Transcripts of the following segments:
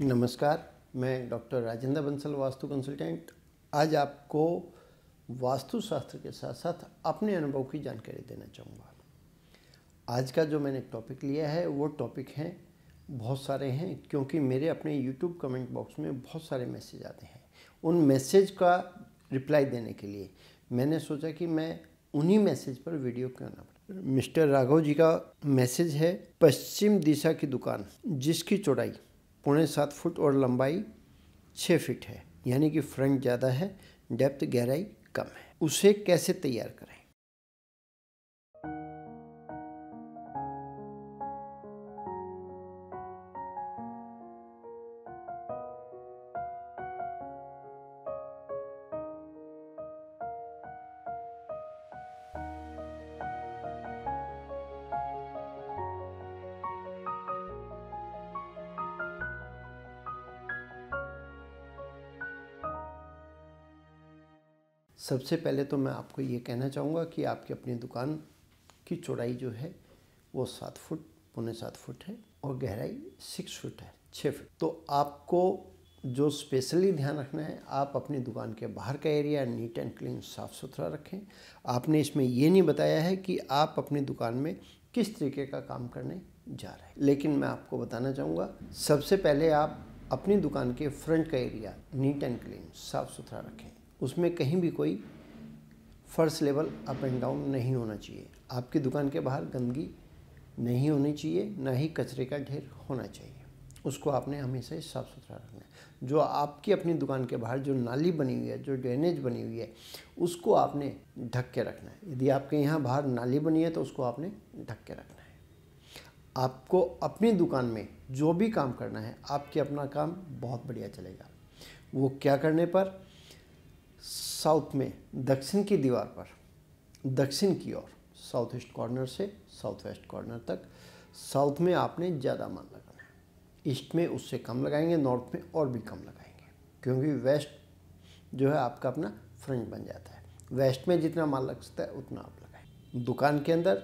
नमस्कार मैं doctor Rajendra Bansal vastu consultant आज आपको वास्तुशास्त्र के साथ साथ अपने अनुभव की जानकारी देना चाहूँगा आज का जो मैंने टॉपिक लिया है वो टॉपिक हैं बहुत सारे हैं क्योंकि मेरे अपने यूट्यूब कमेंट बॉक्स में बहुत सारे मैसेज आते हैं उन मैसेज का रिप्लाई देने के लिए मैंने सोचा कि मैं उन्हीं मैसेज पर वीडियो क्यों ना मिस्टर राघव जी का मैसेज है पश्चिम दिशा की दुकान जिसकी चौड़ाई पौने सात फुट और लंबाई छः फिट है यानी कि फ्रंट ज़्यादा है डेप्थ गहराई कम है उसे कैसे तैयार करें सबसे पहले तो मैं आपको ये कहना चाहूँगा कि आपकी अपनी दुकान की चौड़ाई जो है वो सात फुट पौने सात फुट है और गहराई सिक्स फुट है छः फुट तो आपको जो स्पेशली ध्यान रखना है आप अपनी दुकान के बाहर का एरिया नीट एंड क्लीन साफ़ सुथरा रखें आपने इसमें ये नहीं बताया है कि आप अपनी दुकान में किस तरीके का काम करने जा रहे हैं लेकिन मैं आपको बताना चाहूँगा सबसे पहले आप अपनी दुकान के फ्रंट का एरिया नीट एंड क्लीन साफ़ सुथरा रखें उसमें कहीं भी कोई फर्श लेवल अप एंड डाउन नहीं होना चाहिए आपकी दुकान के बाहर गंदगी नहीं होनी चाहिए ना ही कचरे का ढेर होना चाहिए उसको आपने हमेशा साफ़ सुथरा रखना है जो आपकी अपनी दुकान के बाहर जो नाली बनी हुई है जो ड्रेनेज बनी हुई है उसको आपने ढक के रखना है यदि आपके यहाँ बाहर नाली बनी है तो उसको आपने ढक के रखना है आपको अपनी दुकान में जो भी काम करना है आपके अपना काम बहुत बढ़िया चलेगा वो क्या करने पर साउथ में दक्षिण की दीवार पर दक्षिण की ओर साउथ ईस्ट कॉर्नर से साउथ वेस्ट कॉर्नर तक साउथ में आपने ज़्यादा मान लगाना है ईस्ट में उससे कम लगाएंगे नॉर्थ में और भी कम लगाएंगे क्योंकि वेस्ट जो है आपका अपना फ्रंट बन जाता है वेस्ट में जितना माल लग सकता है उतना आप लगाएं दुकान के अंदर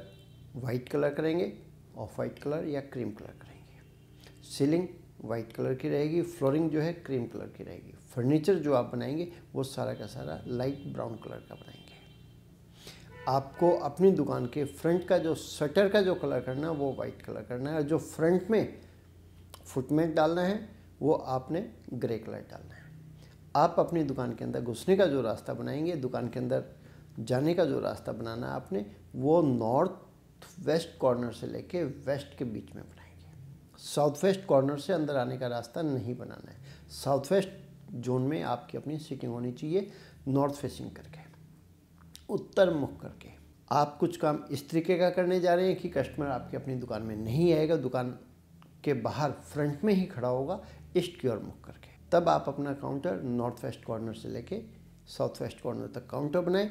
वाइट कलर करेंगे ऑफ वाइट कलर या क्रीम कलर करेंगे सीलिंग वाइट कलर की रहेगी फ्लोरिंग जो है क्रीम कलर की रहेगी फर्नीचर जो आप बनाएंगे वो सारा का सारा लाइट ब्राउन कलर का बनाएंगे आपको अपनी दुकान के फ्रंट का जो शटर का जो कलर करना है वो वाइट कलर करना है और जो फ्रंट में फुटमेट डालना है वो आपने ग्रे कलर डालना है आप अपनी दुकान के अंदर घुसने का जो रास्ता बनाएंगे दुकान के अंदर जाने का जो रास्ता बनाना है आपने वो नॉर्थ वेस्ट कॉर्नर से लेके वेस्ट के बीच में बनाए साउथ वेस्ट कॉर्नर से अंदर आने का रास्ता नहीं बनाना है साउथ वेस्ट जोन में आपकी अपनी सीटिंग होनी चाहिए नॉर्थ फेसिंग करके उत्तर मुख करके आप कुछ काम इस तरीके का करने जा रहे हैं कि कस्टमर आपकी अपनी दुकान में नहीं आएगा दुकान के बाहर फ्रंट में ही खड़ा होगा ईस्ट की ओर मुख करके तब आप अपना काउंटर नॉर्थ वेस्ट कॉर्नर से लेके साउथ वेस्ट कॉर्नर तक काउंटर बनाएं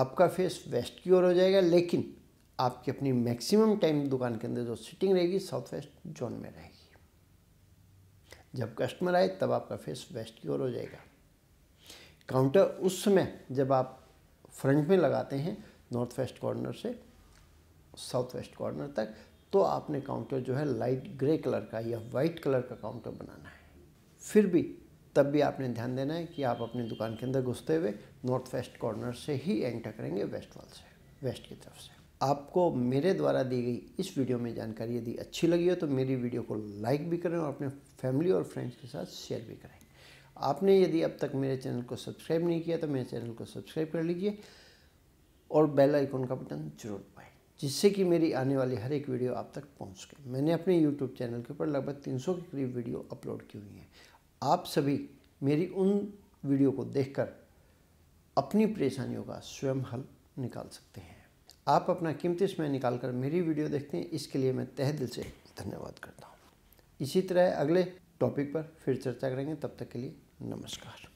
आपका फेस वेस्ट की ओर हो जाएगा लेकिन आपकी अपनी मैक्सिमम टाइम दुकान के अंदर जो सिटिंग रहेगी साउथ वेस्ट जोन में रहेगी जब कस्टमर आए तब आपका फेस वेस्ट की ओर हो जाएगा काउंटर उस समय जब आप फ्रंट में लगाते हैं नॉर्थ वेस्ट कॉर्नर से साउथ वेस्ट कॉर्नर तक तो आपने काउंटर जो है लाइट ग्रे कलर का या वाइट कलर का काउंटर बनाना है फिर भी तब भी आपने ध्यान देना है कि आप अपनी दुकान के अंदर घुसते हुए नॉर्थ वेस्ट कॉर्नर से ही एंटर करेंगे वेस्ट वॉल से वेस्ट की तरफ से आपको मेरे द्वारा दी गई इस वीडियो में जानकारी यदि अच्छी लगी हो तो मेरी वीडियो को लाइक भी करें और अपने फैमिली और फ्रेंड्स के साथ शेयर भी करें आपने यदि अब तक मेरे चैनल को सब्सक्राइब नहीं किया तो मेरे चैनल को सब्सक्राइब कर लीजिए और बेल आइकॉन का बटन जरूर पाएँ जिससे कि मेरी आने वाली हर एक वीडियो आप तक पहुंच सके मैंने अपने यूट्यूब चैनल के ऊपर लगभग 300 के करीब वीडियो अपलोड की हुई हैं आप सभी मेरी उन वीडियो को देखकर अपनी परेशानियों का स्वयं हल निकाल सकते हैं आप अपना कीमती समय निकाल कर मेरी वीडियो देखते हैं इसके लिए मैं तह दिल से धन्यवाद करता हूँ इसी तरह अगले टॉपिक पर फिर चर्चा करेंगे तब तक के लिए नमस्कार